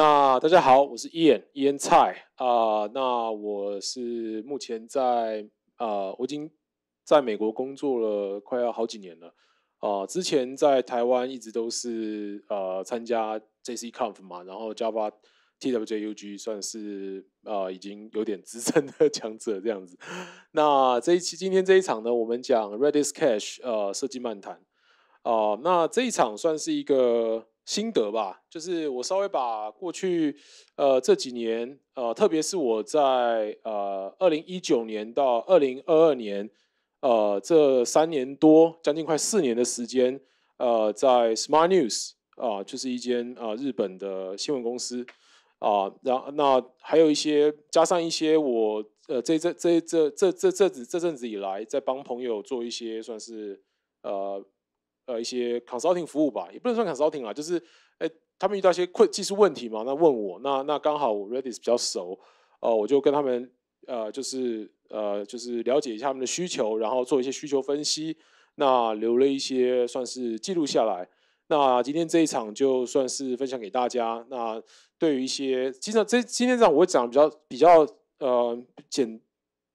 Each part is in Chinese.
那大家好，我是 Ian Ian 蔡啊。那我是目前在啊，我已经在美国工作了快要好几年了啊。之前在台湾一直都是呃参加 J C Comp 嘛，然后 Java T W J U G，算是啊已经有点资深的强者这样子。那这一期今天这一场呢，我们讲 Redis Cache 呃设计漫谈啊。那这一场算是一个。心得吧，就是我稍微把过去，呃，这几年，呃，特别是我在呃二零一九年到二零二二年，呃，这三年多将近快四年的时间，呃，在 Smart News 啊，就是一间啊日本的新闻公司，啊，然后那还有一些加上一些我呃这这这这这这这子这阵子以来，在帮朋友做一些算是呃。呃，一些 consulting 服务吧，也不能算 consulting 啊，就是，哎，他们遇到一些困技术问题嘛，那问我，那那刚好我 Redis 比较熟，呃，我就跟他们，呃，就是，呃，就是了解一下他们的需求，然后做一些需求分析，那留了一些算是记录下来。那今天这一场就算是分享给大家。那对于一些，经常这今天这样我会讲比较比较，呃，简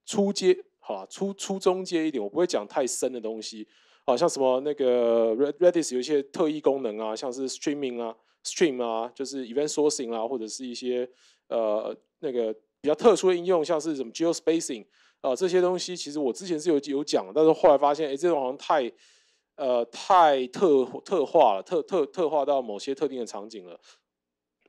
初阶，好，初初中阶一点，我不会讲太深的东西。好像什么那个 Redis 有一些特异功能啊，像是 Streaming 啊、Stream 啊，就是 Event Sourcing 啊，或者是一些呃那个比较特殊的应用，像是什么 Geo Spacing 啊，这些东西其实我之前是有有讲，但是后来发现，哎，这种好像太呃太特特化了，特特特化到某些特定的场景了，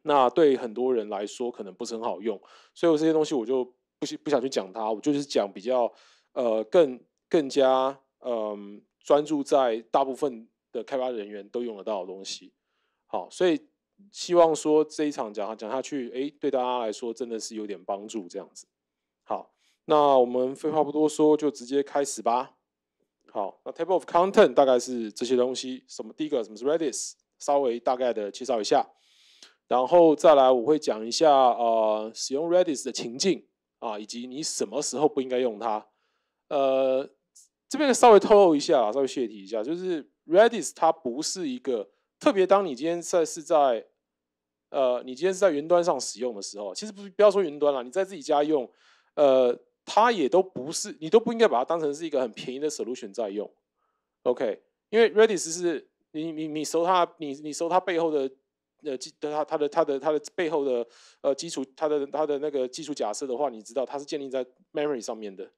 那对很多人来说可能不是很好用，所以我这些东西我就不是不想去讲它，我就是讲比较呃更更加嗯。专注在大部分的开发人员都用得到的东西，好，所以希望说这一场讲讲下去，哎，对大家来说真的是有点帮助这样子。好，那我们废话不多说，就直接开始吧。好，那 table of content 大概是这些东西，什么第一个什么是 Redis，稍微大概的介绍一下，然后再来我会讲一下呃使用 Redis 的情境啊，以及你什么时候不应该用它，呃。这边稍微透露一下，稍微泄题一下，就是 Redis 它不是一个特别。当你今天在是在呃，你今天是在云端上使用的时候，其实不不要说云端了，你在自己家用，呃，它也都不是，你都不应该把它当成是一个很便宜的 solution 在用。OK，因为 Redis 是你你你搜它，你你搜它背后的呃基的它它的它的它的背后的呃基础，它的它的那个基础假设的话，你知道它是建立在 memory 上面的。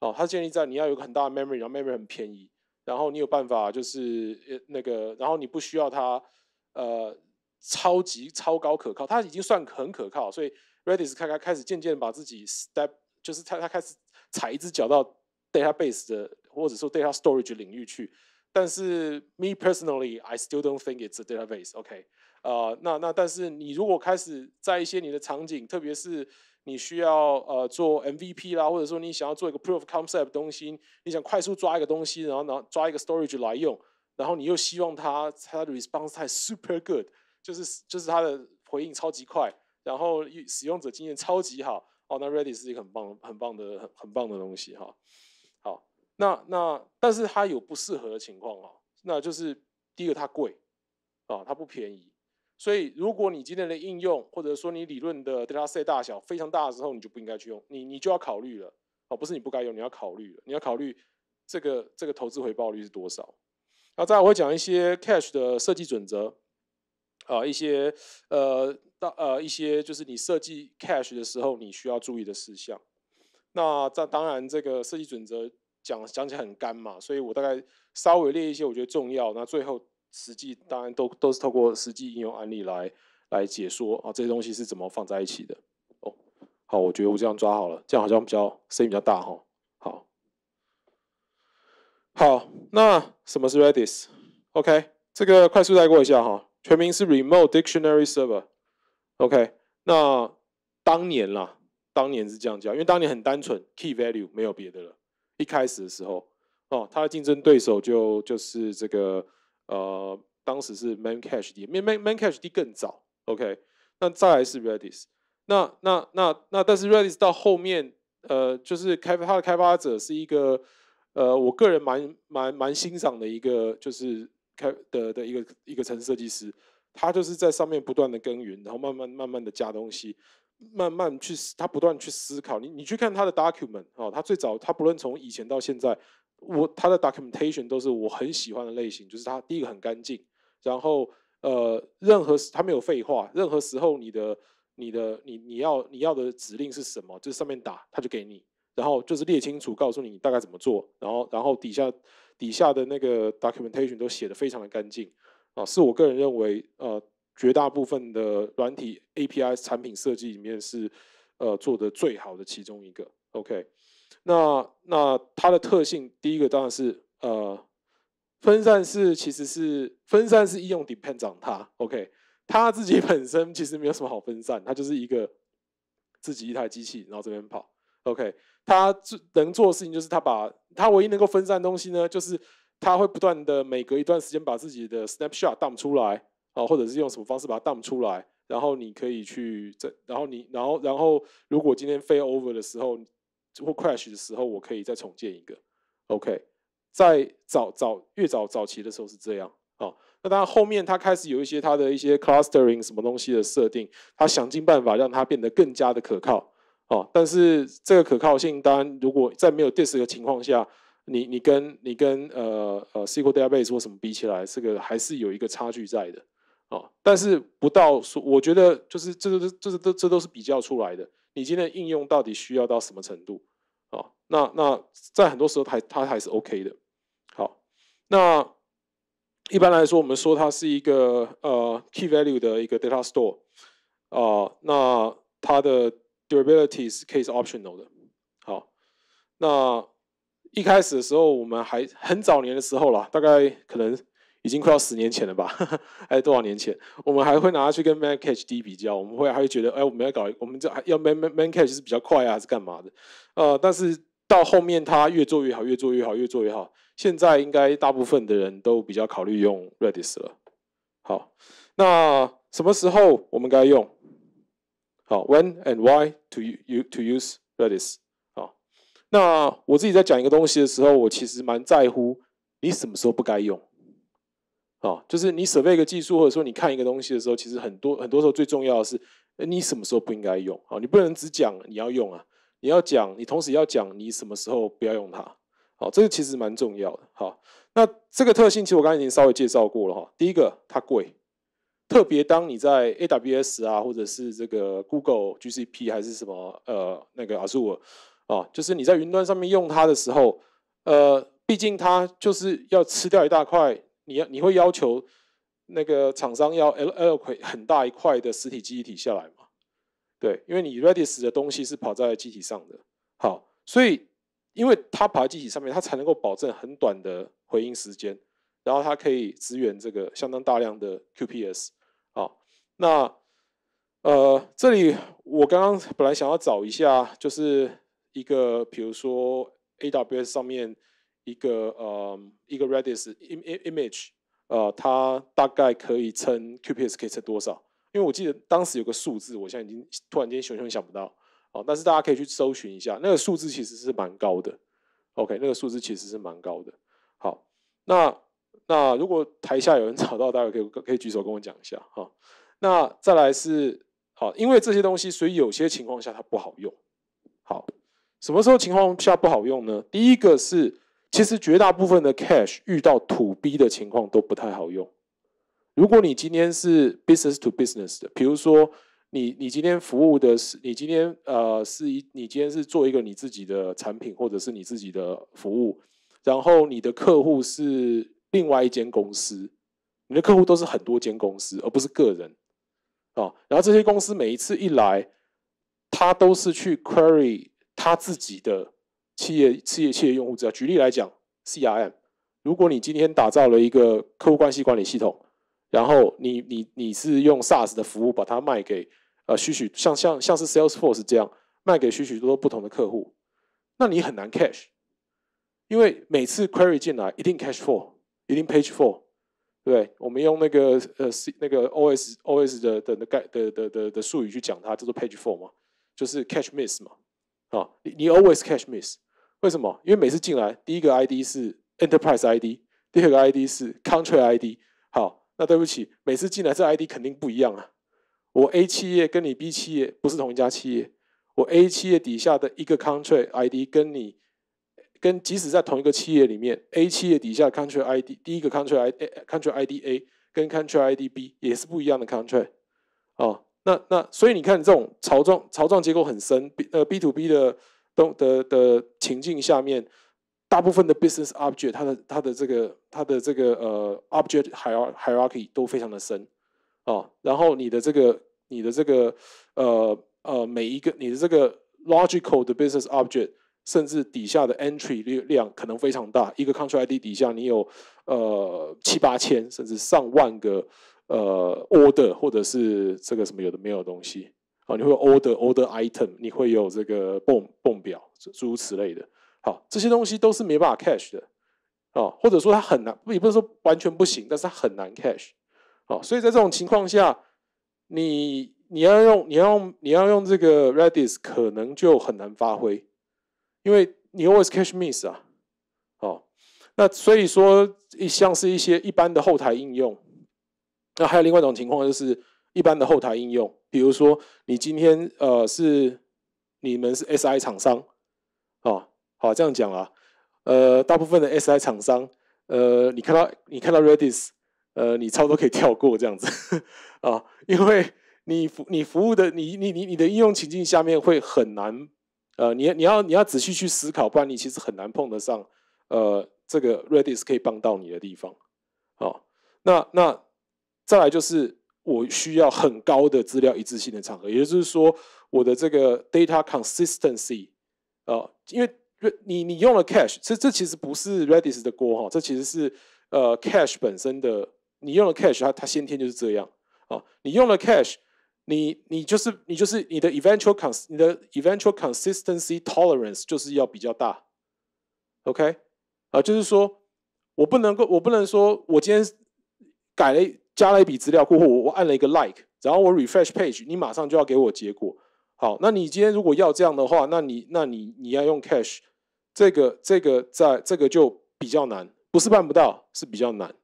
哦，它建立在你要有个很大的 memory，然后 memory 很便宜，然后你有办法就是那个，然后你不需要它呃超级超高可靠，它已经算很可靠，所以 Redis 开开开始渐渐把自己 step，就是它它开始踩一只脚到 database 的或者说 data storage 领域去。但是 me personally，I still don't think it's a database。OK，呃，那那但是你如果开始在一些你的场景，特别是。你需要呃做 MVP 啦，或者说你想要做一个 proof concept 东西，你想快速抓一个东西，然后拿抓一个 storage 来用，然后你又希望它它的 response 太 super good，就是就是它的回应超级快，然后使用者经验超级好，哦，那 Redis 是一个很棒很棒的很很棒的东西哈。好，那那但是它有不适合的情况啊，那就是第一个它贵，啊，它不便宜。所以，如果你今天的应用，或者说你理论的 delta C 大小非常大的时候，你就不应该去用你，你就要考虑了哦，不是你不该用，你要考虑了，你要考虑这个这个投资回报率是多少。那再我会讲一些 cash 的设计准则啊，一些呃，大呃一些就是你设计 cash 的时候，你需要注意的事项。那这当然这个设计准则讲讲起来很干嘛，所以我大概稍微列一些我觉得重要。那最后。实际当然都都是透过实际应用案例来来解说啊，这些东西是怎么放在一起的哦。好，我觉得我这样抓好了，这样好像比较声音比较大哈。好，好，那什么是 Redis？OK，这个快速带过一下哈，全名是 Remote Dictionary Server。OK，那当年啦，当年是这样叫，因为当年很单纯，Key Value 没有别的了。一开始的时候，哦，它的竞争对手就就是这个。呃，当时是 Memcached，m a m Mem Memcached 更早，OK，那再来是 Redis，那那那那，但是 Redis 到后面，呃，就是开发它的开发者是一个，呃，我个人蛮蛮蛮欣赏的一个，就是开的的一个一个城市设计师，他就是在上面不断的耕耘，然后慢慢慢慢的加东西，慢慢去他不断去思考，你你去看他的 document 哦，他最早他不论从以前到现在。我他的 documentation 都是我很喜欢的类型，就是他第一个很干净，然后呃，任何他没有废话，任何时候你的你的你你要你要的指令是什么，就上面打他就给你，然后就是列清楚告诉你大概怎么做，然后然后底下底下的那个 documentation 都写的非常的干净啊，是我个人认为呃绝大部分的软体 API 产品设计里面是呃做的最好的其中一个，OK。那那它的特性，第一个当然是呃，分散式其实是分散式应用 d e p e n d o n 它，OK，它自己 本身其实没有什么好分散，它就是一个自己一台机器，然后这边跑，OK，它能做的事情就是它把它唯一能够分散东西呢，就是它会不断的每隔一段时间把自己的 snapshot dump 出来啊，或者是用什么方式把它 dump 出来，然后你可以去这，然后你然后然后如果今天 fail over 的时候。或 crash 的时候，我可以再重建一个。OK，在早早越早早期的时候是这样啊。那当然，后面它开始有一些它的一些 clustering 什么东西的设定，它想尽办法让它变得更加的可靠啊。但是这个可靠性，当然，如果在没有 disk 的情况下，你你跟你跟呃呃 SQL database 或什么比起来，这个还是有一个差距在的啊。但是不到，说，我觉得就是这个这这都、这都是比较出来的。你今天应用到底需要到什么程度啊？那那在很多时候还它还是 OK 的。好，那一般来说我们说它是一个呃 key-value 的一个 data store 啊，那它的 durability 是可以是 optional 的。好，那一开始的时候我们还很早年的时候啦，大概可能。已经快要十年前了吧？还是多少年前？我们还会拿它去跟 m a n c a c h d 比较，我们会还会觉得，哎，我们要搞，我们还要 m a n m a n m a n c a c h 是比较快啊，还是干嘛的？呃，但是到后面它越做越好，越做越好，越做越好。现在应该大部分的人都比较考虑用 Redis 了。好，那什么时候我们该用？好，When and why to you to use Redis？好，那我自己在讲一个东西的时候，我其实蛮在乎你什么时候不该用。哦，就是你设备一个技术，或者说你看一个东西的时候，其实很多很多时候最重要的是，你什么时候不应该用啊？你不能只讲你要用啊，你要讲你同时要讲你什么时候不要用它。好，这个其实蛮重要的。好，那这个特性其实我刚才已经稍微介绍过了哈。第一个，它贵，特别当你在 AWS 啊，或者是这个 Google GCP 还是什么呃那个 Azure 啊，就是你在云端上面用它的时候，呃，毕竟它就是要吃掉一大块。你要你会要求那个厂商要 L L 块很大一块的实体记忆体下来吗？对，因为你 Redis 的东西是跑在机体上的，好，所以因为它跑在机体上面，它才能够保证很短的回应时间，然后它可以支援这个相当大量的 QPS。好，那呃，这里我刚刚本来想要找一下，就是一个比如说 AWS 上面。一个呃，一个 Redis im im image，呃，它大概可以撑 QPS 可以撑多少？因为我记得当时有个数字，我现在已经突然间想想想不到哦。但是大家可以去搜寻一下，那个数字其实是蛮高的。OK，那个数字其实是蛮高的。好，那那如果台下有人找到，大家可以可以举手跟我讲一下哈。那再来是好，因为这些东西，所以有些情况下它不好用。好，什么时候情况下不好用呢？第一个是。其实绝大部分的 cash 遇到土逼的情况都不太好用。如果你今天是 business to business 的，比如说你你今天服务的是你今天呃是一你今天是做一个你自己的产品或者是你自己的服务，然后你的客户是另外一间公司，你的客户都是很多间公司，而不是个人啊。然后这些公司每一次一来，他都是去 query 他自己的。企业、企业、企业用户只要举例来讲，C R M，如果你今天打造了一个客户关系管理系统，然后你、你、你是用 SaaS 的服务把它卖给呃许许像像像是 Salesforce 这样卖给许许多多不同的客户，那你很难 cash，因为每次 query 进来一定 cash for，一定 page for，对，我们用那个呃那个 O S O S 的的的概的的的的术语去讲它叫做 page for 嘛，就是 cash miss 嘛，啊，你你 always cash miss。为什么？因为每次进来，第一个 ID 是 Enterprise ID，第二个 ID 是 Country ID。好，那对不起，每次进来这 ID 肯定不一样啊。我 A 企业跟你 B 企业不是同一家企业，我 A 企业底下的一个 Country ID 跟你跟即使在同一个企业里面，A 企业底下 Country ID 第一个 Country ID Country ID A 跟 Country ID B 也是不一样的 Country 哦。那那所以你看这种槽状槽状结构很深，呃 B to B 的。的的情境下面，大部分的 business object 它的它的这个它的这个呃 object hierarchy 都非常的深啊，然后你的这个你的这个呃呃每一个你的这个 logical 的 business object，甚至底下的 entry 量可能非常大，一个 c o n t r a l ID 底下你有呃七八千甚至上万个呃 order，或者是这个什么有的没有的东西。啊，你会 order order item，你会有这个泵泵表诸如此类的，好，这些东西都是没办法 cache 的，哦，或者说它很难，也不是说完全不行，但是它很难 cache，好，所以在这种情况下，你你要用你要你要用这个 Redis 可能就很难发挥，因为你 always cache miss 啊，好，那所以说像是一些一般的后台应用，那还有另外一种情况就是。一般的后台应用，比如说你今天呃是你们是 S I 厂商啊，好这样讲啊，呃大部分的 S I 厂商，呃你看到你看到 Redis，呃你差不多可以跳过这样子啊，因为你服你服务的你你你你的应用情境下面会很难，呃你你要你要仔细去思考，不然你其实很难碰得上呃这个 Redis 可以帮到你的地方哦，那那再来就是。我需要很高的资料一致性的场合，也就是说，我的这个 data consistency，呃，因为你你用了 cache，这这其实不是 Redis 的锅哈，这其实是呃 cache 本身的。你用了 cache，它它先天就是这样啊。你用了 cache，你你就是你就是你的 eventual cons，你的 eventual consistency tolerance 就是要比较大。OK，啊，就是说我不能够，我不能说我今天改了。加了一笔资料过后，我按了一个 like，然后我 refresh page，你马上就要给我结果。好，那你今天如果要这样的话，那你那你你要用 c a s h 这个这个在这个就比较难，不是办不到，是比较难。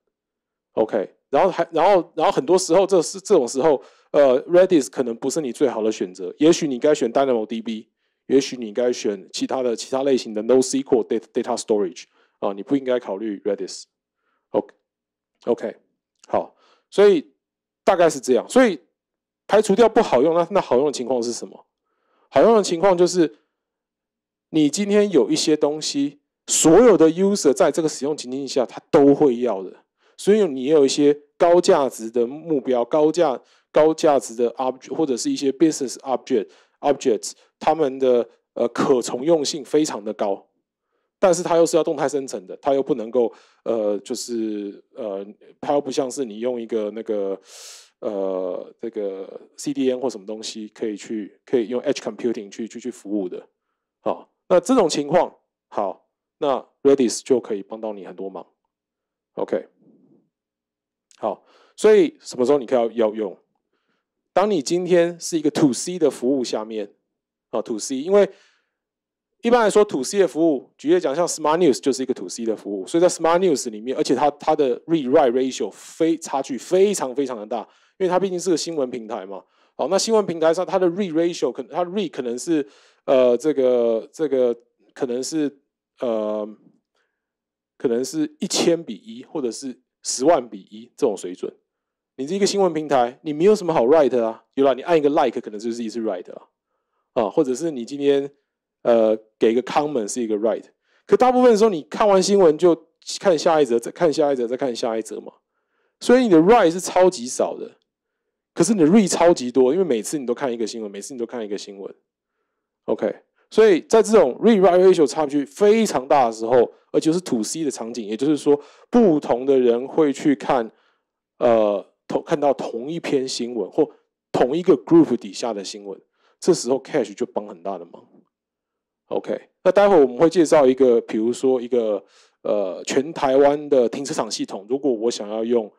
OK，然后还然后然后很多时候这是这种时候，呃，Redis 可能不是你最好的选择，也许你该选 Dynamo DB，也许你该选其他的其他类型的 No SQL data storage，啊，你不应该考虑 Redis。OK OK 好。所以大概是这样，所以排除掉不好用，那那好用的情况是什么？好用的情况就是，你今天有一些东西，所有的 user 在这个使用情境下，他都会要的。所以你有一些高价值的目标，高价高价值的 object 或者是一些 business object objects，他们的呃可重用性非常的高。但是它又是要动态生成的，它又不能够，呃，就是呃，它又不像是你用一个那个，呃，这个 CDN 或什么东西可以去可以用 Edge computing 去去去服务的，好，那这种情况好，那 Redis 就可以帮到你很多忙，OK，好，所以什么时候你可以要要用？当你今天是一个 To C 的服务下面，啊，To C，因为。一般来说，to C 的服务，举例讲，像 Smart News 就是一个 to C 的服务，所以在 Smart News 里面，而且它它的 re write ratio 非差距非常非常的大，因为它毕竟是个新闻平台嘛。好，那新闻平台上它的 re ratio 可它 re 可能是呃这个这个可能是呃可能是一千比一，或者是十万比一这种水准。你是一个新闻平台，你没有什么好 write 啊，有了你按一个 like 可能就是一次 write 啊，或者是你今天。呃，给一个 c o m m e n t 是一个 right，可大部分时候你看完新闻就看下一则，再看下一则，再看下一则嘛，所以你的 right 是超级少的，可是你的 re a d 超级多，因为每次你都看一个新闻，每次你都看一个新闻，OK，所以在这种 re ratio 差距非常大的时候，而且是 t o C 的场景，也就是说不同的人会去看，呃，同看到同一篇新闻或同一个 group 底下的新闻，这时候 cache 就帮很大的忙。OK，那待会我们会介绍一个，比如说一个呃，全台湾的停车场系统。如果我想要用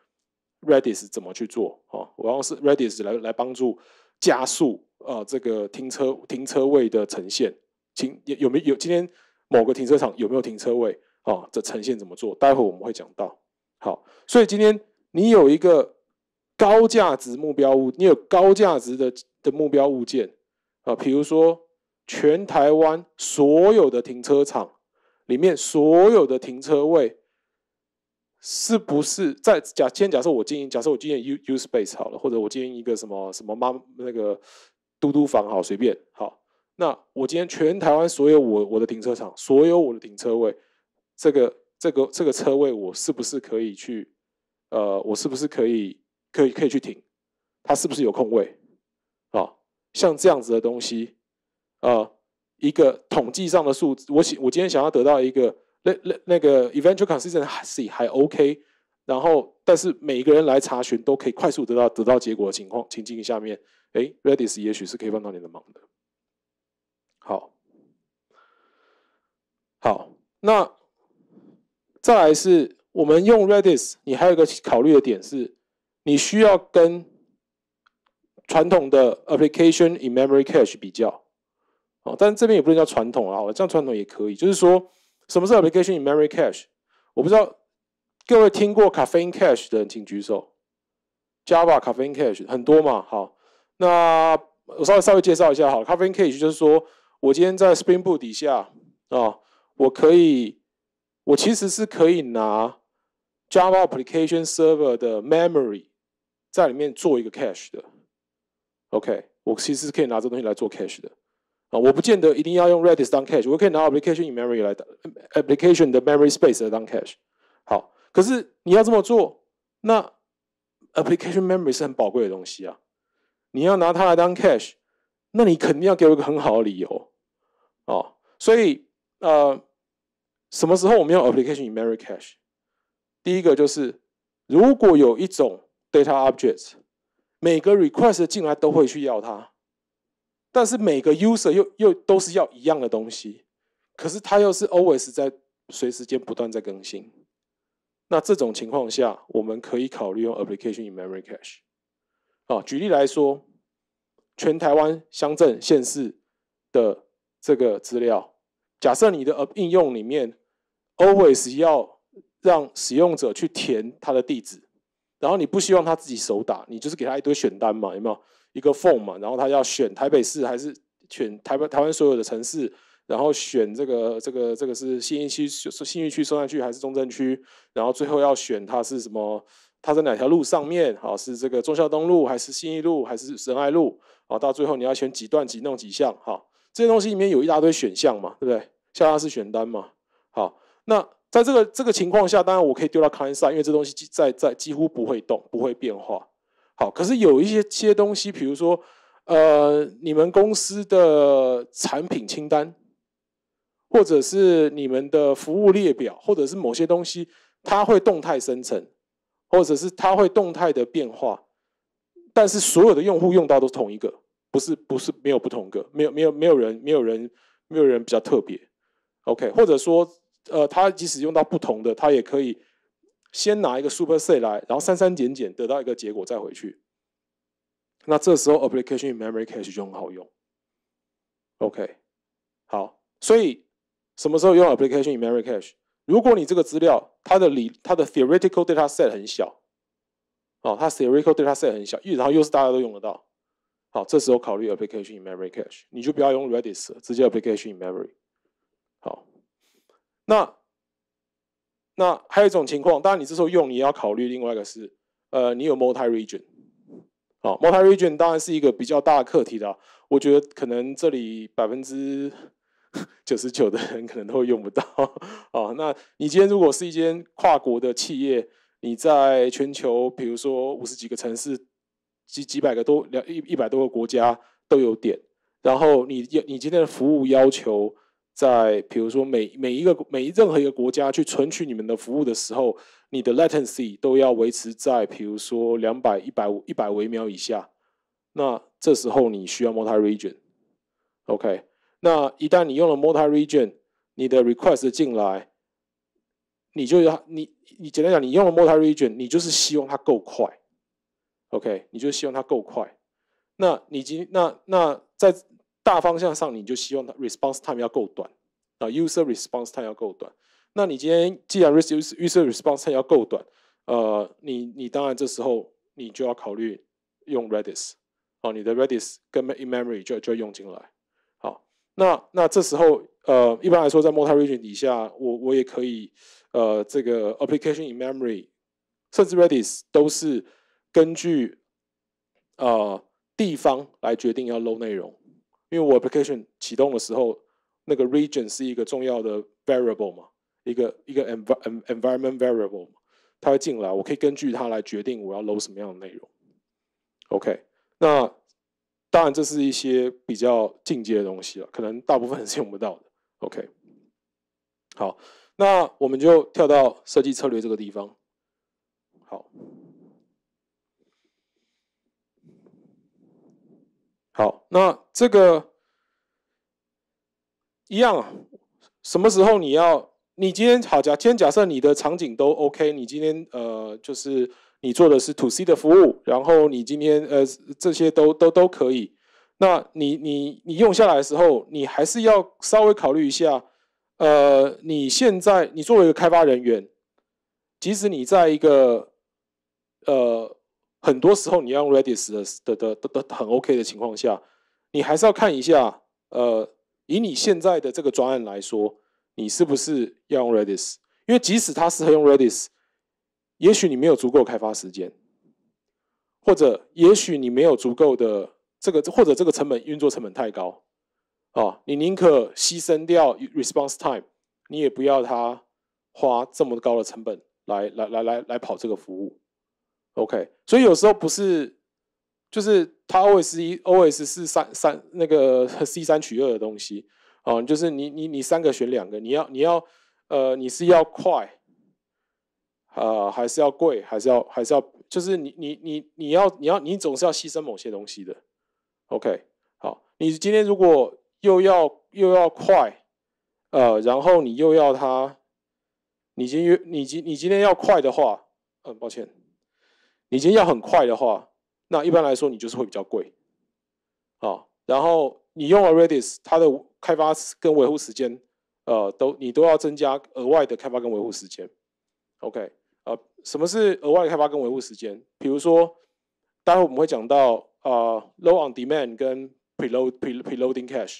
Redis 怎么去做啊？我要是 Redis 来来帮助加速啊，这个停车停车位的呈现。请有没有有？今天某个停车场有没有停车位啊？这呈现怎么做？待会我们会讲到。好，所以今天你有一个高价值目标物，你有高价值的的目标物件啊，比如说。全台湾所有的停车场里面所有的停车位，是不是在假先假设我经营假设我经营 u u s p a c e 好了，或者我经营一个什么什么妈那个嘟嘟房好随便好，那我今天全台湾所有我我的停车场所有我的停车位，这个这个这个车位我是不是可以去呃我是不是可以可以可以去停，它是不是有空位啊？像这样子的东西。呃，一个统计上的数字，我想我今天想要得到一个那那那个 eventual consistency 还 OK，然后但是每一个人来查询都可以快速得到得到结果的情况情境下面，哎，Redis 也许是可以帮到你的忙的。好，好，那再来是，我们用 Redis，你还有一个考虑的点是，你需要跟传统的 application in memory cache 比较。哦，但这边也不能叫传统啊，这样传统也可以。就是说，什么是 application memory cache，我不知道各位听过 caffeine cache 的人请举手。Java caffeine cache 很多嘛，好，那我稍微稍微介绍一下，好了，caffeine cache 就是说我今天在 Spring Boot 底下啊，我可以，我其实是可以拿 Java application server 的 memory 在里面做一个 cache 的。OK，我其实是可以拿这东西来做 cache 的。我不见得一定要用 Redis 当 Cache，我可以拿 Application Memory 来当 Application 的 Memory Space 来当 Cache。好，可是你要这么做，那 Application Memory 是很宝贵的东西啊，你要拿它来当 Cache，那你肯定要给我一个很好的理由啊。所以呃，什么时候我们用 Application Memory Cache？第一个就是如果有一种 Data Object，每个 Request 进来都会去要它。但是每个 user 又又都是要一样的东西，可是它又是 always 在随时间不断在更新。那这种情况下，我们可以考虑用 application in memory cache。啊，举例来说，全台湾乡镇县市的这个资料，假设你的应用里面 always 要让使用者去填他的地址，然后你不希望他自己手打，你就是给他一堆选单嘛，有没有？一个缝嘛，然后他要选台北市还是选台湾台湾所有的城市，然后选这个这个这个是新义区就是新义区松山区还是中正区，然后最后要选它是什么？它在哪条路上面？好，是这个忠孝东路还是新义路还是仁爱路？好，到最后你要选几段几弄几项哈，这些东西里面有一大堆选项嘛，对不对？下拉式选单嘛。好，那在这个这个情况下，当然我可以丢到 Canvas，因为这东西在在几乎不会动，不会变化。好，可是有一些些东西，比如说，呃，你们公司的产品清单，或者是你们的服务列表，或者是某些东西，它会动态生成，或者是它会动态的变化，但是所有的用户用到都是同一个，不是不是没有不同个，没有没有没有人没有人没有人比较特别，OK，或者说，呃，他即使用到不同的，他也可以。先拿一个 super set 来，然后删删减减得到一个结果再回去。那这时候 application memory cache 就很好用。OK，好，所以什么时候用 application memory cache？如果你这个资料它的理它的 theoretical data set 很小，哦，它 theoretical data set 很小，然后又是大家都用得到，好，这时候考虑 application memory cache，你就不要用 Redis，直接 application memory。好，那。那还有一种情况，当然你这时候用，你要考虑另外一个是，呃，你有 multi region，好 m u l t i region 当然是一个比较大的课题的。我觉得可能这里百分之九十九的人可能都会用不到啊。那你今天如果是一间跨国的企业，你在全球，比如说五十几个城市，几几百个多两一一百多个国家都有点，然后你你今天的服务要求。在比如说每每一个每任何一个国家去存取你们的服务的时候，你的 latency 都要维持在比如说两百、一百五、一百微秒以下。那这时候你需要 multi region。OK，那一旦你用了 multi region，你的 request 进来，你就要你你简单讲，你用了 multi region，你就是希望它够快。OK，你就希望它够快。那你今那那在。大方向上，你就希望它 response time 要够短啊，user response time 要够短。那你今天既然 user response time 要够短，呃，你你当然这时候你就要考虑用 Redis，好，你的 Redis 跟 in memory 就就要用进来。好，那那这时候呃，一般来说在 multi region 底下，我我也可以呃，这个 application in memory，甚至 Redis 都是根据呃地方来决定要 load 内容。因为我 application 启动的时候，那个 region 是一个重要的 variable 嘛，一个一个 env environment variable，它会进来，我可以根据它来决定我要 load 什么样的内容。OK，那当然这是一些比较进阶的东西了，可能大部分是用不到的。OK，好，那我们就跳到设计策略这个地方。好，那这个一样啊。什么时候你要？你今天好假，今天假设你的场景都 OK，你今天呃，就是你做的是 to C 的服务，然后你今天呃这些都都都可以。那你你你用下来的时候，你还是要稍微考虑一下。呃，你现在你作为一个开发人员，即使你在一个呃。很多时候你要用 Redis 的的的的很 OK 的情况下，你还是要看一下，呃，以你现在的这个专案来说，你是不是要用 Redis？因为即使它适合用 Redis，也许你没有足够开发时间，或者也许你没有足够的这个，或者这个成本运作成本太高，啊，你宁可牺牲掉 response time，你也不要它花这么高的成本来来来来来跑这个服务。OK，所以有时候不是，就是它 OS 一 OS 是三三那个 C 三取二的东西啊，就是你你你三个选两个，你要你要呃你是要快，呃还是要贵，还是要还是要，就是你你你你要你要你总是要牺牲某些东西的。OK，好，你今天如果又要又要快，呃，然后你又要它，你今你今你今天要快的话，呃，抱歉。你今天要很快的话，那一般来说你就是会比较贵，啊，然后你用 Redis，它的开发跟维护时间，呃，都你都要增加额外的开发跟维护时间，OK，呃，什么是额外的开发跟维护时间？比如说，待会我们会讲到啊，low on demand 跟 p r e l o a d preloading cache，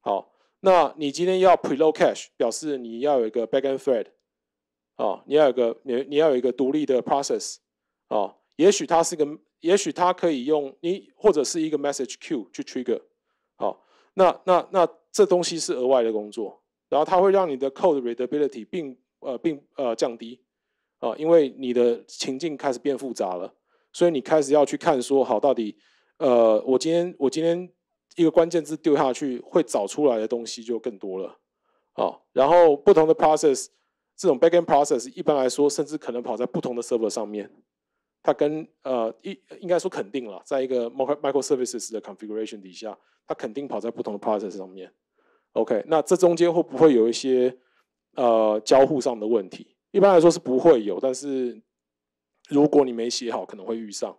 好，那你今天要 p r e l o a d cache，表示你要有一个 back and thread，啊，你要有个你你要有一个独立的 process，啊。也许它是个，也许它可以用你或者是一个 message queue 去 trigger 好，那那那这东西是额外的工作，然后它会让你的 code readability 并呃并呃降低啊，因为你的情境开始变复杂了，所以你开始要去看说好到底呃我今天我今天一个关键字丢下去会找出来的东西就更多了啊，然后不同的 process 这种 back end process 一般来说甚至可能跑在不同的 server 上面。它跟呃，应应该说肯定了，在一个 microservices 的 configuration 底下，它肯定跑在不同的 process 上面。OK，那这中间会不会有一些呃交互上的问题？一般来说是不会有，但是如果你没写好，可能会遇上。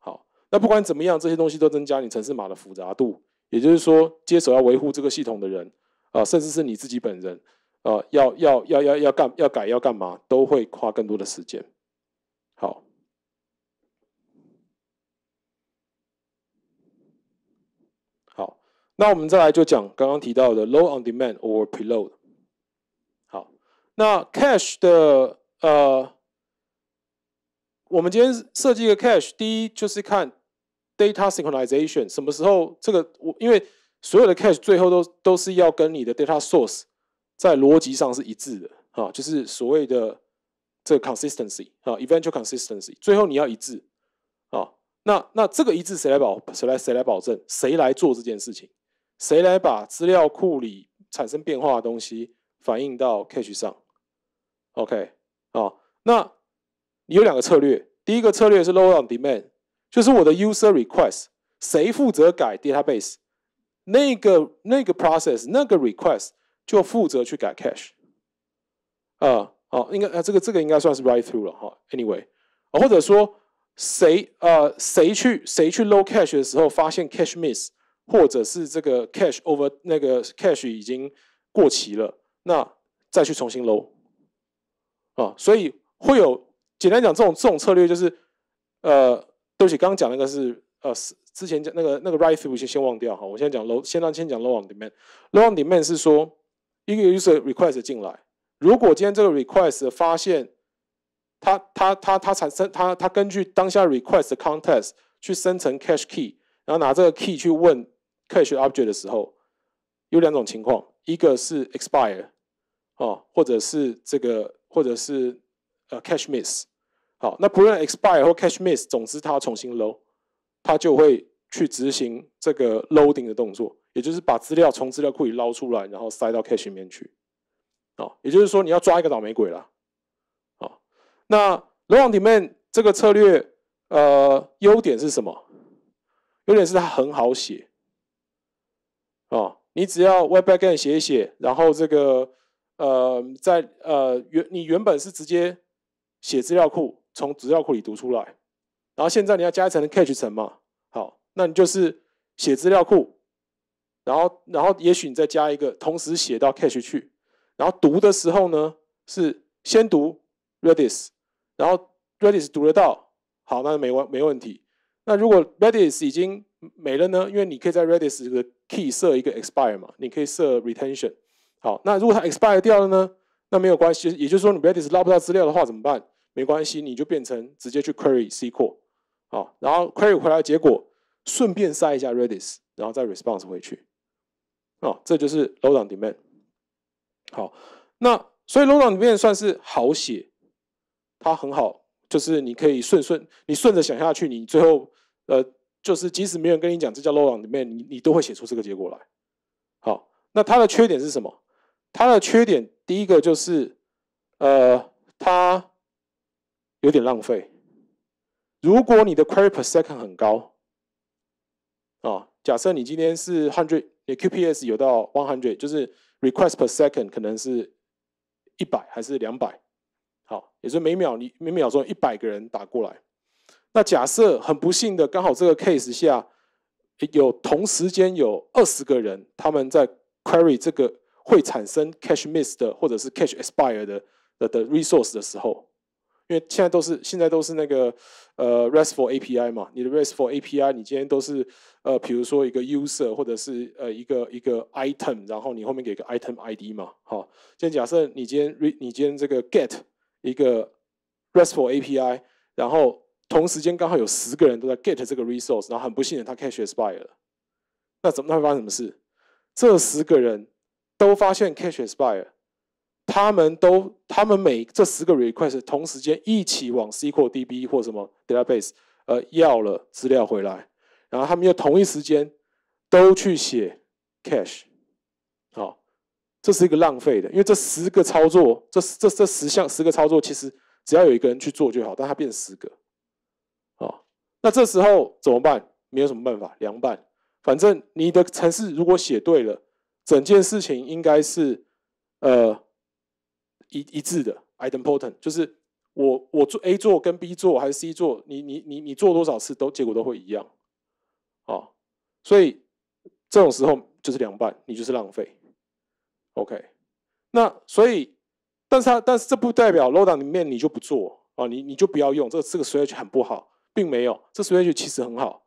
好，那不管怎么样，这些东西都增加你程式码的复杂度，也就是说，接手要维护这个系统的人啊，甚至是你自己本人啊，要要要要要干要改要干嘛，都会花更多的时间。那我们再来就讲刚刚提到的 low on demand or preload。好，那 cache 的呃，我们今天设计一个 cache，第一就是看 data synchronization 什么时候这个我因为所有的 cache 最后都都是要跟你的 data source 在逻辑上是一致的啊，就是所谓的这个 consistency 啊，eventual consistency 最后你要一致啊。那那这个一致谁来保谁来谁来保证谁来做这件事情？谁来把资料库里产生变化的东西反映到 cache 上？OK，啊，那你有两个策略。第一个策略是 load on demand，就是我的 user request 谁负责改 database，那个那个 process 那个 request 就负责去改 cache。啊，好，应该啊，这个这个应该算是 right through 了哈。Anyway，或者说谁呃谁去谁去 load cache 的时候发现 cache miss。或者是这个 c a s h over 那个 c a s h 已经过期了，那再去重新 l o 啊，所以会有简单讲这种这种策略就是，呃，对不起，刚刚讲那个是呃是之前讲那个那个 right 服务先先忘掉哈，我现在讲 l o a 先先讲 l o a on d e m a n d l o on demand 是说一个 user request 进来，如果今天这个 request 发现它它它它产生它它根据当下 request context 去生成 c a s h key，然后拿这个 key 去问。Cache object 的时候有两种情况，一个是 expire 哦，或者是这个，或者是呃 cache miss。好，那不论 expire 或 cache miss，总之它重新 load，它就会去执行这个 loading 的动作，也就是把资料从资料库里捞出来，然后塞到 cache 面去。哦，也就是说你要抓一个倒霉鬼了。哦，那 loading 面这个策略，呃，优点是什么？优点是它很好写。哦，你只要 Web Backend 写一写，然后这个呃，在呃原你原本是直接写资料库，从资料库里读出来，然后现在你要加一层的 c a t c h 层嘛？好，那你就是写资料库，然后然后也许你再加一个，同时写到 c a t c h 去，然后读的时候呢，是先读 Redis，然后 Redis 读得到，好，那没问没问题。那如果 Redis 已经没了呢？因为你可以在 Redis 这个 key 设一个 expire 嘛，你可以设 retention。好，那如果它 expire 掉了呢？那没有关系，也就是说你 Redis 捞不到资料的话怎么办？没关系，你就变成直接去 query C 扩。好，然后 query 回来结果，顺便塞一下 Redis，然后再 response 回去。哦，这就是 load on demand。好，那所以 load on demand 算是好写，它很好。就是你可以顺顺，你顺着想下去，你最后，呃，就是即使没人跟你讲这叫 load b a a n 你你都会写出这个结果来。好，那它的缺点是什么？它的缺点第一个就是，呃，它有点浪费。如果你的 query per second 很高，啊，假设你今天是 hundred，你 QPS 有到 one hundred，就是 request per second 可能是一百还是两百。好，也是每秒你每秒钟一百个人打过来，那假设很不幸的，刚好这个 case 下有同时间有二十个人，他们在 query 这个会产生 c a s h miss 的或者是 c a s h e x p i r e 的的 resource 的时候，因为现在都是现在都是那个呃 restful API 嘛，你的 restful API 你今天都是呃比如说一个 user 或者是呃一个一个 item，然后你后面给个 item ID 嘛，好，现在假设你今天你今天这个 get 一个 RESTful API，然后同时间刚好有十个人都在 get 这个 resource，然后很不幸的，他 cache expire 了。那怎那会发生什么事？这十个人都发现 cache expire，他们都他们每这十个 request 同时间一起往 SQL DB 或什么 database，呃，要了资料回来，然后他们又同一时间都去写 cache，好。这是一个浪费的，因为这十个操作，这这这十项十个操作，其实只要有一个人去做就好，但它变成十个，啊，那这时候怎么办？没有什么办法，凉拌。反正你的程式如果写对了，整件事情应该是呃一一致的，item potent，就是我我做 A 做跟 B 做还是 C 做，你你你你做多少次都结果都会一样，啊，所以这种时候就是凉拌，你就是浪费。OK，那所以，但是，但是这不代表 load o w n 里面你就不做啊，你你就不要用这这个 s w i t c h 很不好，并没有，这 s w i t c h 其实很好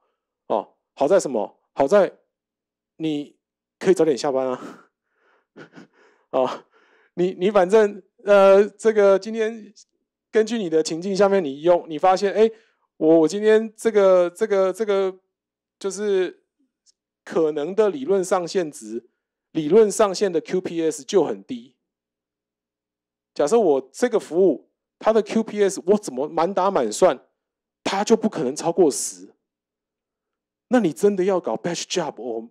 哦。好在什么？好在你可以早点下班啊！啊，你你反正呃，这个今天根据你的情境，下面你用，你发现哎，我我今天这个这个这个就是可能的理论上限值。理论上限的 QPS 就很低。假设我这个服务它的 QPS 我怎么满打满算，它就不可能超过十。那你真的要搞 batch job，我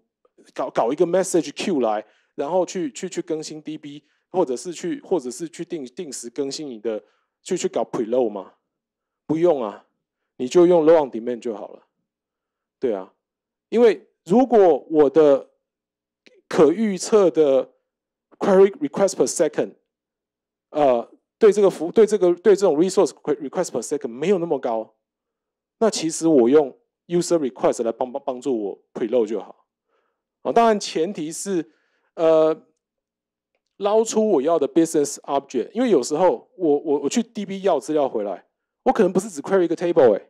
搞搞一个 message queue 来，然后去去去更新 DB，或者是去或者是去定定时更新你的，就去搞 preload 吗？不用啊，你就用 load demand 就好了。对啊，因为如果我的可预测的 query request per second，呃，对这个服对这个对这种 resource request per second 没有那么高，那其实我用 user request 来帮帮帮助我 preload 就好，啊，当然前提是呃捞出我要的 business object，因为有时候我我我去 DB 要资料回来，我可能不是只 query 一个 table 哎，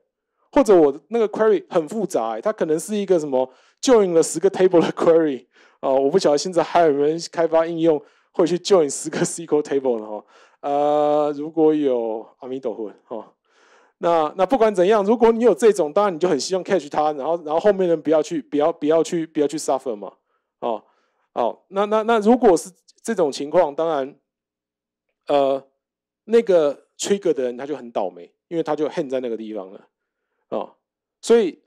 或者我那个 query 很复杂，它可能是一个什么 join 了十个 table 的 query。哦，我不晓得现在还有没开发应用会去 join 十个 SQL table 呢？哈，呃，如果有阿弥陀佛，哈，那那不管怎样，如果你有这种，当然你就很希望 catch 他，然后然后后面人不要去，不要不要去，不要去 suffer 嘛，哦哦，那那那如果是这种情况，当然，呃，那个 trigger 的人他就很倒霉，因为他就 hang 在那个地方了，哦，所以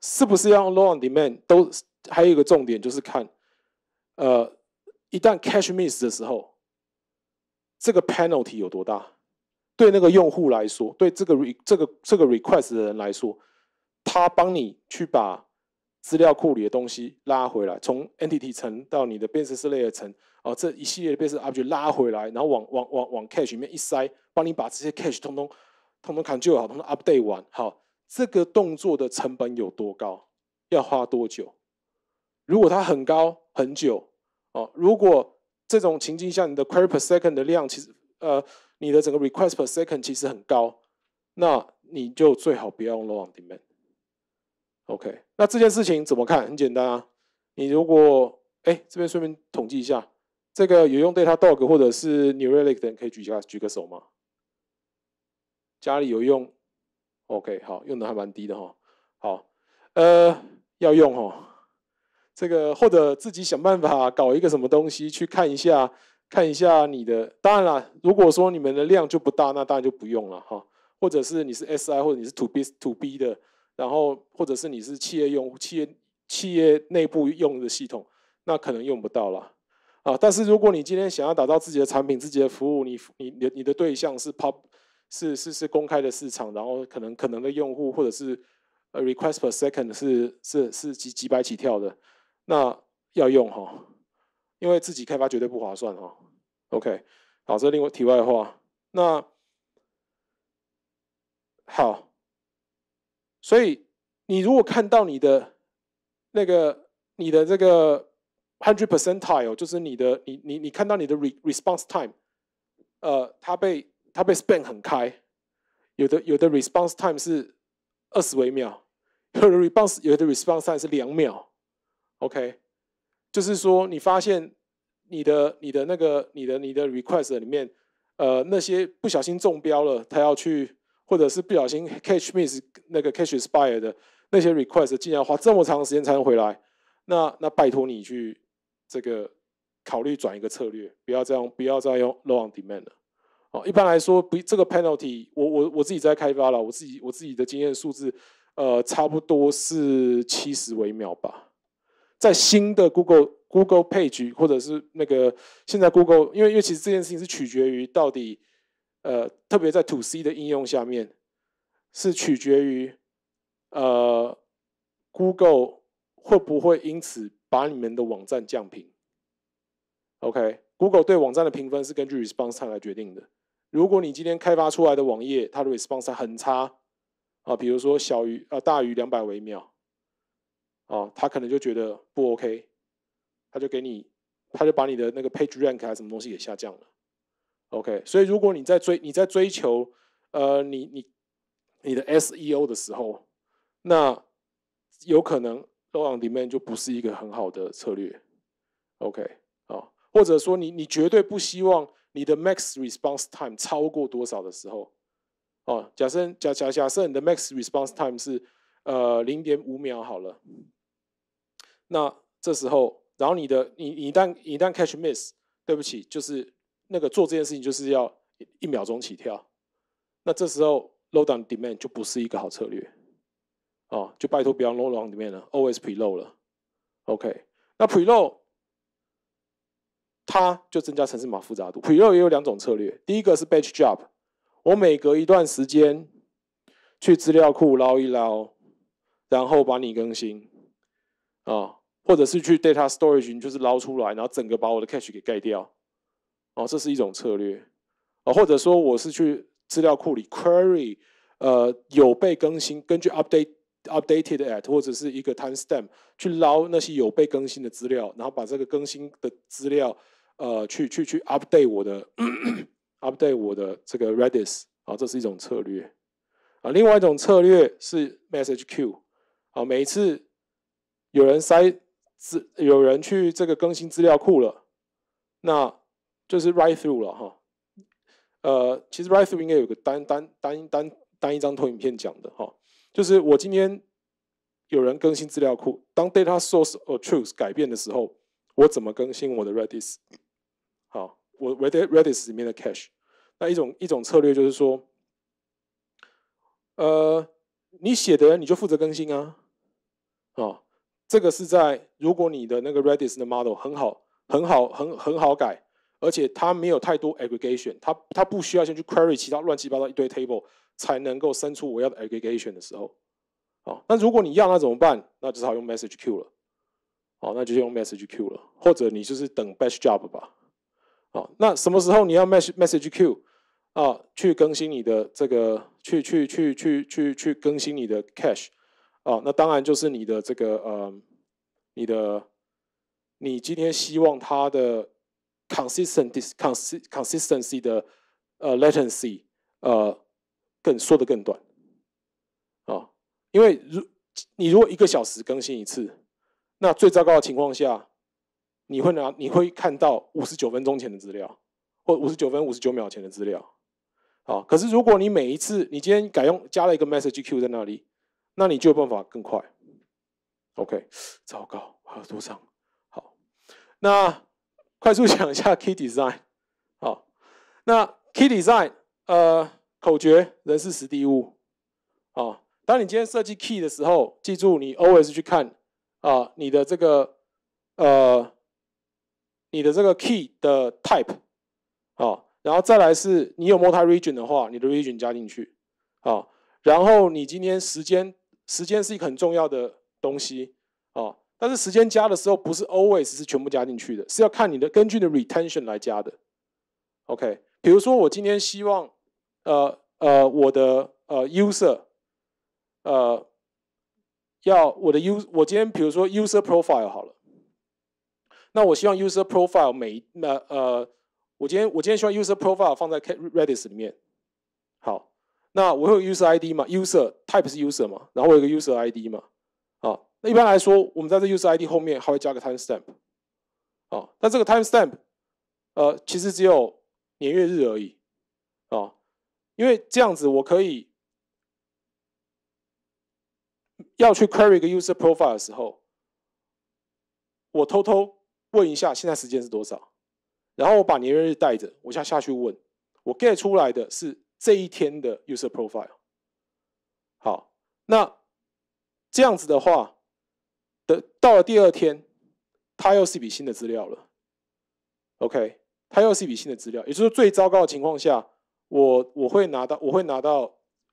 是不是要 long demand 都？还有一个重点就是看，呃，一旦 catch miss 的时候，这个 penalty 有多大？对那个用户来说，对这个 re 这个这个 request 的人来说，他帮你去把资料库里的东西拉回来，从 entity 层到你的 business layer 层，哦，这一系列的 business object 拉回来，然后往往往往 cache 里面一塞，帮你把这些 cache 通通通通 c o m p 好，通通 update 完，好，这个动作的成本有多高？要花多久？如果它很高很久，哦，如果这种情境下你的 query per second 的量其实，呃，你的整个 request per second 其实很高，那你就最好不要用 load e m a n d OK，那这件事情怎么看？很简单啊，你如果，哎，这边顺便统计一下，这个有用 DataDog 或者是 New Relic 的，可以举下举个手吗？家里有用？OK，好，用的还蛮低的哈。好，呃，要用哈。这个或者自己想办法搞一个什么东西去看一下，看一下你的。当然了，如果说你们的量就不大，那当然就不用了哈。或者是你是 S I 或者你是 To B To B 的，然后或者是你是企业用企业企业内部用的系统，那可能用不到了。啊，但是如果你今天想要打造自己的产品、自己的服务，你你你你的对象是 Pop，是是是公开的市场，然后可能可能的用户或者是 Request per second 是是是几几百起跳的。那要用哈，因为自己开发绝对不划算哈。OK，好，这另外题外话。那好，所以你如果看到你的那个你的这个 hundred percentile，就是你的你你你看到你的 re response time，呃，它被它被 span 很开，有的有的 response time 是二十微秒，有的 response 有的 response time 是两秒。OK，就是说你发现你的你的那个你的你的 request 里面，呃，那些不小心中标了，他要去，或者是不小心 c a t c h miss 那个 cache t expire 的那些 request，竟然花这么长时间才能回来，那那拜托你去这个考虑转一个策略，不要这样，不要再用 low on demand 了。哦，一般来说，不这个 penalty，我我我自己在开发了，我自己我自己的经验数字，呃，差不多是七十微秒吧。在新的 Google Google Page 或者是那个现在 Google，因为因为其实这件事情是取决于到底，呃，特别在 To C 的应用下面，是取决于，呃，Google 会不会因此把你们的网站降频？OK，Google 对网站的评分是根据 Response Time 来决定的。如果你今天开发出来的网页它的 Response Time 很差，啊，比如说小于啊大于两百微秒。啊，他可能就觉得不 OK，他就给你，他就把你的那个 Page Rank 啊什么东西给下降了，OK。所以如果你在追你在追求呃你你你的 SEO 的时候，那有可能 l o n d o m a 就不是一个很好的策略，OK 啊，或者说你你绝对不希望你的 Max Response Time 超过多少的时候，哦，假设假假假设你的 Max Response Time 是呃零点五秒好了。那这时候，然后你的你你一旦一旦 catch miss，对不起，就是那个做这件事情就是要一秒钟起跳。那这时候 load down demand 就不是一个好策略，哦，就拜托不要 load down demand 了。y s preload 了，OK，那 preload 它就增加城市码复杂度。preload 也有两种策略，第一个是 batch job，我每隔一段时间去资料库捞一捞，然后把你更新，啊。或者是去 data storage，就是捞出来，然后整个把我的 cache 给盖掉，哦，这是一种策略，啊，或者说我是去资料库里 query，呃，有被更新，根据 update updated at 或者是一个 time stamp 去捞那些有被更新的资料，然后把这个更新的资料，呃，去去去 update 我的 update 我的这个 Redis，啊，这是一种策略，啊，另外一种策略是 message queue，啊，每一次有人塞。资有人去这个更新资料库了，那就是 write through 了哈。呃，其实 write through 应该有个单单单单单一张投影片讲的哈，就是我今天有人更新资料库，当 data source or truth 改变的时候，我怎么更新我的 Redis？好，我 Redis Redis 里面的 cache，那一种一种策略就是说，呃，你写的你就负责更新啊，啊。这个是在如果你的那个 Redis 的 model 很好、很好、很很好改，而且它没有太多 aggregation，它它不需要先去 query 其他乱七八糟一堆 table 才能够生出我要的 aggregation 的时候，哦，那如果你要那怎么办？那只好用 Message Queue 了，哦，那就用 Message Queue 了，或者你就是等 batch job 吧，哦，那什么时候你要 Message Message Queue 啊去更新你的这个去去去去去去更新你的 cache？哦，那当然就是你的这个呃，你的，你今天希望它的 consistency consistency 的呃 latency 呃更缩的更短啊，因为如你如果一个小时更新一次，那最糟糕的情况下，你会拿你会看到五十九分钟前的资料，或五十九分五十九秒前的资料，啊，可是如果你每一次你今天改用加了一个 message queue 在那里。那你就有办法更快，OK？糟糕，还要多讲。好，那快速讲一下 Key Design。好，那 Key Design，呃，口诀人是实地物。啊，当你今天设计 Key 的时候，记住你 always 去看啊，你的这个呃，你的这个 Key 的 Type。啊，然后再来是你有 Multi Region 的话，你的 Region 加进去。啊，然后你今天时间。时间是一个很重要的东西啊，但是时间加的时候不是 always 是全部加进去的，是要看你的根据的 retention 来加的。OK，比如说我今天希望呃呃我的呃 user，呃要我的 u 我今天比如说 user profile 好了，那我希望 user profile 每那呃我今天我今天希望 user profile 放在 Redis 里面。那我有 user ID 嘛，user type 是 user 嘛，然后我有个 user ID 嘛，啊，那一般来说，我们在这 user ID 后面还会加个 time stamp，啊，那这个 time stamp，呃，其实只有年月日而已，啊，因为这样子我可以要去 query 一个 user profile 的时候，我偷偷问一下现在时间是多少，然后我把年月日带着，我下下去问，我 get 出来的是。这一天的 user profile，好，那这样子的话，的到了第二天，它又是一笔新的资料了。OK，它又是一笔新的资料，也就是最糟糕的情况下，我我会拿到，我会拿到，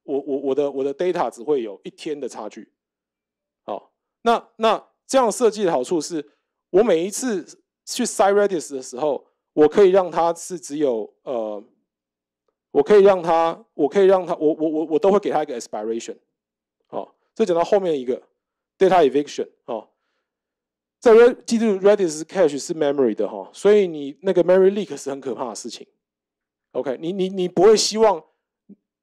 我我我的我的 data 只会有一天的差距。好，那那这样设计的好处是，我每一次去塞 Redis 的时候，我可以让它是只有呃。我可以让他，我可以让他，我我我我都会给他一个 aspiration，好。再讲到后面一个 data eviction 哦，在记住 Redis cache 是 memory 的哈，所以你那个 memory leak 是很可怕的事情。OK，你你你不会希望，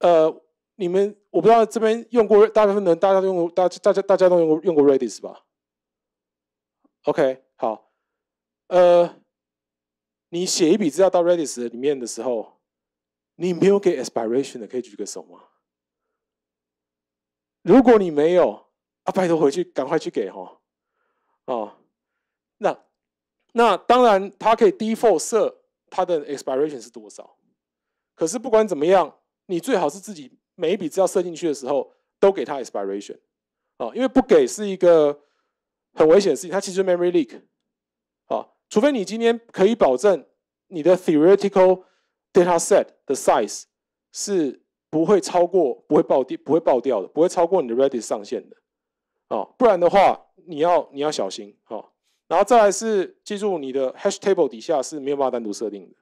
呃，你们我不知道这边用过大部分人，大家用过大大家大家都用过用过 Redis 吧？OK，好，呃，你写一笔资料到 Redis 里面的时候。你没有给 expiration 的，可以举个手吗？如果你没有啊，拜托回去赶快去给哈啊。那那当然，他可以 default 设他的 expiration 是多少？可是不管怎么样，你最好是自己每一笔资料设进去的时候都给他 expiration 啊，因为不给是一个很危险的事情，它其实 memory leak 啊。除非你今天可以保证你的 theoretical。dataset 的 size 是不会超过、不会爆掉、不会爆掉的，不会超过你的 Redis 上限的啊！不然的话，你要你要小心哈。然后再来是记住你的 hash table 底下是没有办法单独设定的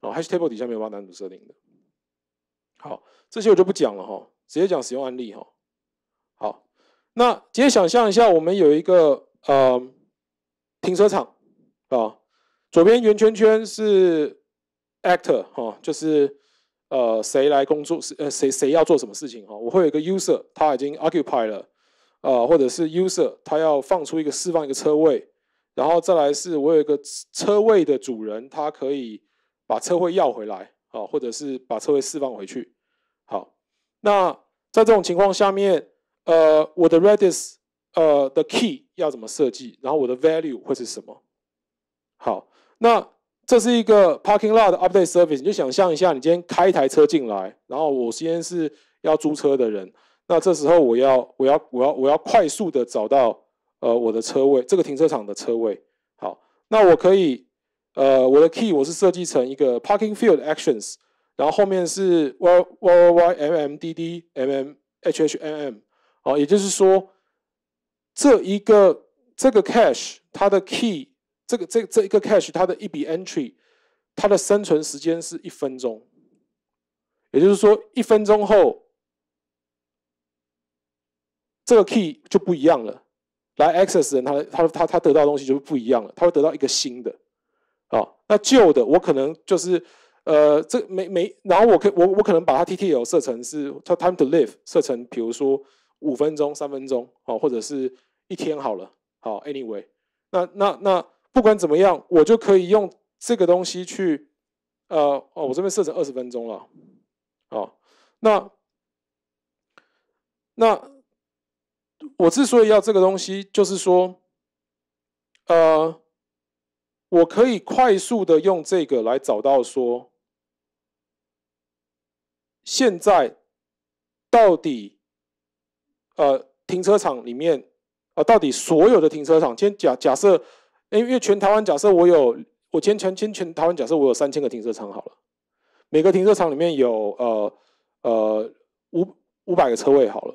哦，hash table 底下没有办法单独设定的。好，这些我就不讲了哈，直接讲使用案例哈。好，那直接想象一下，我们有一个呃停车场啊，左边圆圈圈是。Actor 哈，就是呃，谁来工作，呃，谁谁要做什么事情哈？我会有一个 user，他已经 o c c u p y 了，呃，或者是 user 他要放出一个释放一个车位，然后再来是我有一个车位的主人，他可以把车位要回来啊，或者是把车位释放回去。好，那在这种情况下面，呃，我的 Redis 呃的 key 要怎么设计？然后我的 value 会是什么？好，那。这是一个 parking lot update service。你就想象一下，你今天开一台车进来，然后我今天是要租车的人，那这时候我要我要我要我要快速的找到呃我的车位，这个停车场的车位。好，那我可以呃我的 key 我是设计成一个 parking field actions，然后后面是 y y y y m m d d m m h h m m。好，也就是说这一个这个 cache 它的 key。这个这这一个 c a s h 它的一笔 entry，它的生存时间是一分钟，也就是说一分钟后，这个 key 就不一样了，来 access 人他他他他得到的东西就不一样了，他会得到一个新的，啊，那旧的我可能就是呃这没没，然后我可我我可能把它 TTL 设成是它 time to live 设成比如说五分钟、三分钟哦，或者是一天好了，好 anyway，那那那。不管怎么样，我就可以用这个东西去，呃，哦，我这边设成二十分钟了，啊，那那我之所以要这个东西，就是说，呃，我可以快速的用这个来找到说，现在到底呃停车场里面啊，到底所有的停车场，先假假设。因为全台湾假设我有，我今天全全全台湾假设我有三千个停车场好了，每个停车场里面有呃呃五五百个车位好了，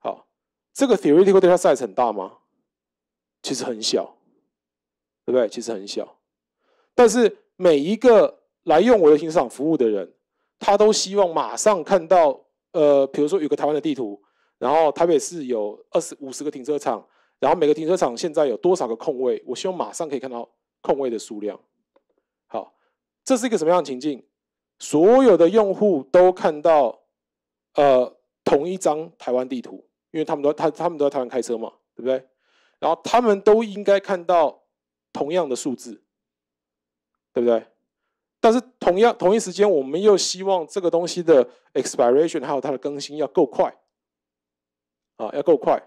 好，这个 theoretical data size 很大吗？其实很小，对不对？其实很小。但是每一个来用我的停车场服务的人，他都希望马上看到，呃，比如说有个台湾的地图，然后台北市有二十五十个停车场。然后每个停车场现在有多少个空位？我希望马上可以看到空位的数量。好，这是一个什么样的情境？所有的用户都看到呃同一张台湾地图，因为他们都他他们都在台湾开车嘛，对不对？然后他们都应该看到同样的数字，对不对？但是同样同一时间，我们又希望这个东西的 expiration 还有它的更新要够快，啊，要够快。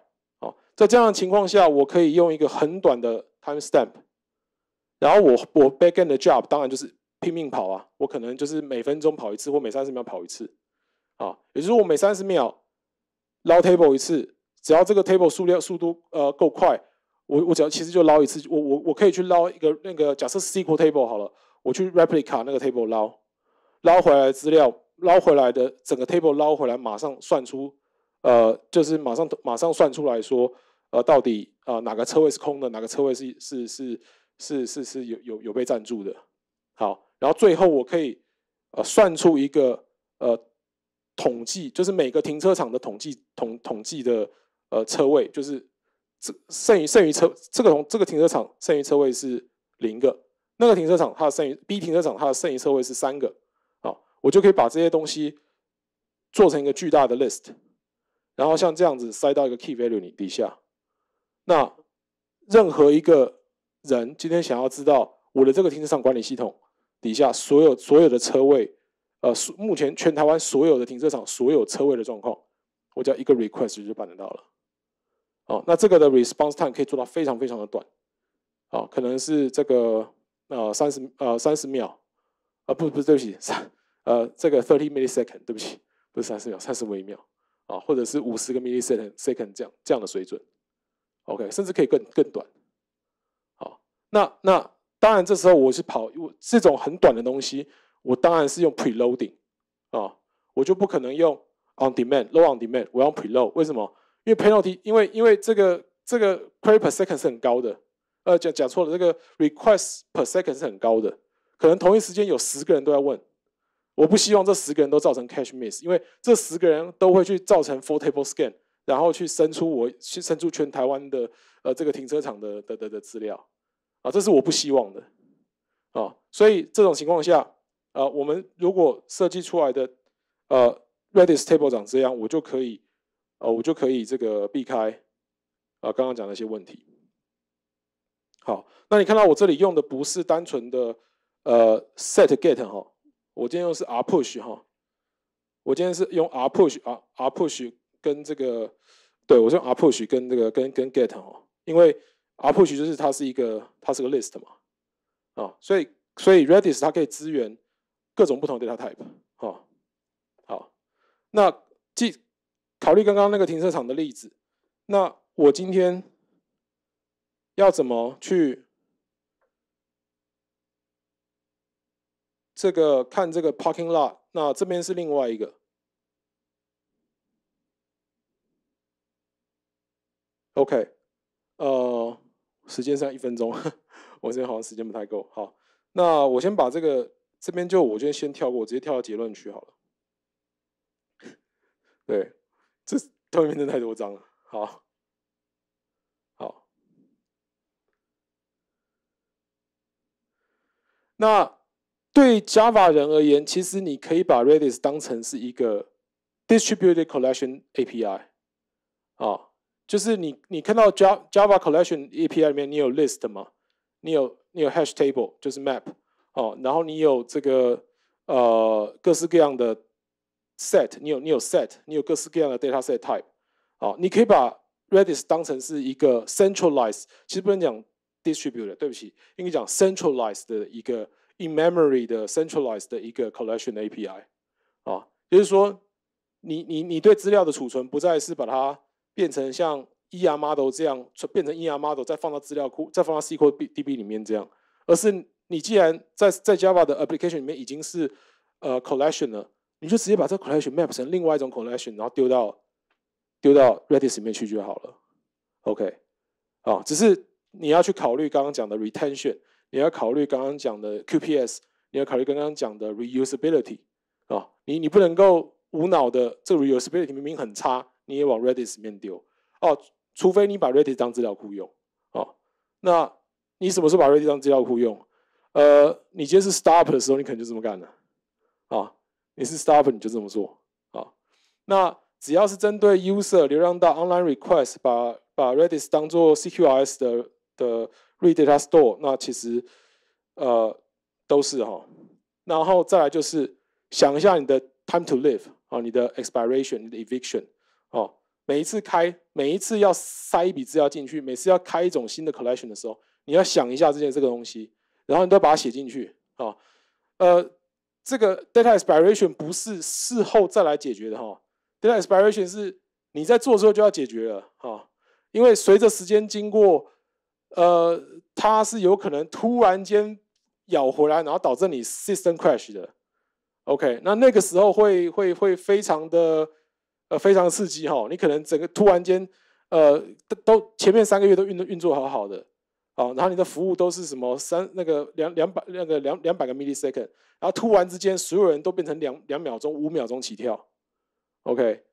在这样的情况下，我可以用一个很短的 time stamp，然后我我 back end 的 job 当然就是拼命跑啊，我可能就是每分钟跑一次，或每三十秒跑一次，啊，也就是我每三十秒捞 table 一次，只要这个 table 数量速度呃够快，我我只要其实就捞一次，我我我可以去捞一个那个假设 s q l table 好了，我去 replica 那个 table 捞，捞回来资料，捞回来的整个 table 捞回来，马上算出，呃，就是马上马上算出来说。呃，到底啊哪个车位是空的，哪个车位是是是是是是有有有被占住的？好，然后最后我可以呃算出一个呃统计，就是每个停车场的统计统统计的呃车位，就是这剩余剩余车这个同这个停车场剩余车位是零个，那个停车场它的剩余 B 停车场它的剩余车位是三个，好，我就可以把这些东西做成一个巨大的 list，然后像这样子塞到一个 key value 里底下。那任何一个人今天想要知道我的这个停车场管理系统底下所有所有的车位，呃，目前全台湾所有的停车场所有车位的状况，我只要一个 request 就办得到了。哦，那这个的 response time 可以做到非常非常的短，哦，可能是这个呃三十呃三十秒，啊不不对不起三呃这个 thirty m i l l i s e c o n d 对不起不是三十秒三十微秒啊或者是五十个 m i l l i s e c o n d second 这样这样的水准。OK，甚至可以更更短，好，那那当然，这时候我是跑我这种很短的东西，我当然是用 preloading，啊，我就不可能用 on demand low on demand，我用 pre load，为什么？因为 penalty，因为因为这个这个 query per second 是很高的，呃，讲讲错了，这个 request per second 是很高的，可能同一时间有十个人都在问，我不希望这十个人都造成 cache miss，因为这十个人都会去造成 full table scan。然后去伸出我去伸出全台湾的呃这个停车场的的的的资料，啊，这是我不希望的，啊，所以这种情况下，啊，我们如果设计出来的，呃，Redis Table 长这样，我就可以，呃，我就可以这个避开，啊，刚刚讲的一些问题。好，那你看到我这里用的不是单纯的呃 Set Get 哈，我今天用的是 R Push 哈，我今天是用 R Push 啊 R Push。跟这个，对我用 a p p r o a c h 跟这个跟跟 get 哦，因为 a p p s a c h 就是它是一个它是个 list 嘛，啊，所以所以 Redis 它可以支援各种不同的 data type 啊，好，那既考虑刚刚那个停车场的例子，那我今天要怎么去这个看这个 parking lot？那这边是另外一个。OK，呃，时间上一分钟，我这边好像时间不太够。好，那我先把这个这边就我今先跳过，直接跳到结论区好了。对，这图片真的太多张了。好，好。那对 Java 人而言，其实你可以把 Redis 当成是一个 distributed collection API 啊。就是你，你看到 Java Collection API 里面，你有 List 吗？你有你有 Hash Table，就是 Map，哦，然后你有这个呃各式各样的 Set，你有你有 Set，你有各式各样的 Data Set Type，哦，你可以把 Redis 当成是一个 Centralized，其实不能讲 Distributed，对不起，应该讲 Centralized 的一个 In Memory 的 Centralized 的一个 Collection API，啊，就是说你你你对资料的储存不再是把它。变成像 E R model 这样，变成 E R model 再放到资料库，再放到 C q B D B 里面这样，而是你既然在在 Java 的 application 里面已经是呃 collection 了，你就直接把这 collection map 成另外一种 collection，然后丢到丢到 Redis 里面去就好了。OK，啊，只是你要去考虑刚刚讲的 retention，你要考虑刚刚讲的 Q P S，你要考虑刚刚讲的 reusability，啊，你你不能够无脑的，这个 reusability 明明很差。你也往 Redis 面丢哦，除非你把 Redis 当资料库用哦。那你什么时候把 Redis 当资料库用？呃，你今天是 Stop 的时候，你可能就这么干了啊。你是 Stop，你就这么做啊。那只要是针对 User 流量到 Online Request，把把 Redis 当做 C Q S 的的 Read Data Store，那其实呃都是哈。然后再来就是想一下你的 Time to Live 啊，你的 Expiration，你的 Eviction。每一次开，每一次要塞一笔资料进去，每次要开一种新的 collection 的时候，你要想一下这件这个东西，然后你都要把它写进去啊。呃，这个 data e x p i r a t i o n 不是事后再来解决的哈，data e x p i r a t i o n 是你在做的时候就要解决了哈，因为随着时间经过，呃，它是有可能突然间咬回来，然后导致你 system crash 的。OK，那那个时候会会会非常的。呃，非常刺激哈！你可能整个突然间，呃，都前面三个月都运运作好好的，好，然后你的服务都是什么三那个两两百那个两两百个 m i l l i s e c o n d 然后突然之间所有人都变成两两秒钟、五秒钟起跳，OK，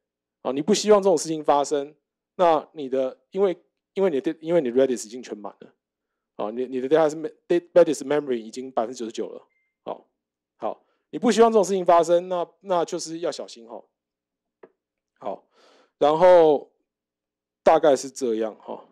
啊，你不希望这种事情发生，那你的因为因为你的因为你 Redis 已经全满了，啊，你你的 data 是 m a m a i s memory 已经百分之九十九了，好，好，你不希望这种事情发生，那那就是要小心哈。好，然后大概是这样哈。